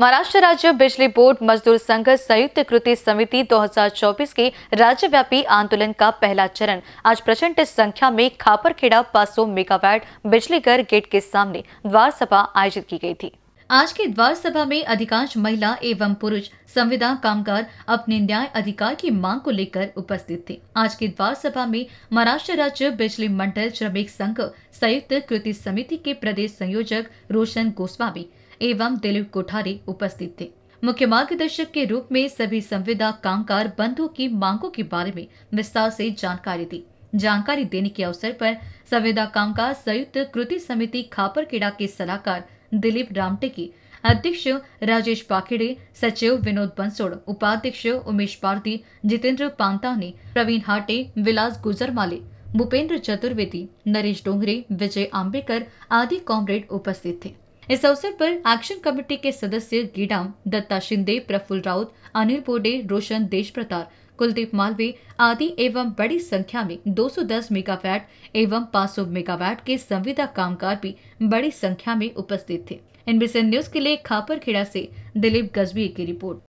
महाराष्ट्र राज्य बिजली बोर्ड मजदूर संघ संयुक्त कृति समिति 2024 के राज्यव्यापी आंदोलन का पहला चरण आज प्रचंड संख्या में खापरखेड़ा मेगावैट मेगावाट घर गेट के सामने द्वार सभा आयोजित की गई थी आज की द्वार सभा में अधिकांश महिला एवं पुरुष संविदा कामगार अपने न्याय अधिकार की मांग को लेकर उपस्थित थे आज की द्वार सभा में महाराष्ट्र राज्य बिजली मंडल श्रमिक संघ संयुक्त कृति समिति के प्रदेश संयोजक रोशन गोस्वामी एवं दिलीप कोठारी उपस्थित थे मुख्य मार्गदर्शक के रूप में सभी संविदा कामकार बंधु की मांगों के बारे में विस्तार से जानकारी दी जानकारी देने के अवसर पर संविदा कामकार संयुक्त कृति समिति खापरकेड़ा के सलाहकार दिलीप रामटेकी अध्यक्ष राजेश पाखेड़े सचिव विनोद बंसोड़ उपाध्यक्ष उमेश पारदी जितेंद्र पांताने प्रवीण हाटे विलास गुजरमाले भूपेंद्र चतुर्वेदी नरेश डोंगरे विजय आम्बेकर आदि कॉमरेड उपस्थित थे इस अवसर पर एक्शन कमेटी के सदस्य गीडाम दत्ता शिंदे प्रफुल राउत अनिल बोडे रोशन देश प्रताप कुलदीप मालवी आदि एवं बड़ी संख्या में 210 मेगावाट एवं 500 मेगावाट के संविदा कामगार भी बड़ी संख्या में उपस्थित थे एनबीसी न्यूज के लिए खापर खेड़ा से दिलीप गजबी की रिपोर्ट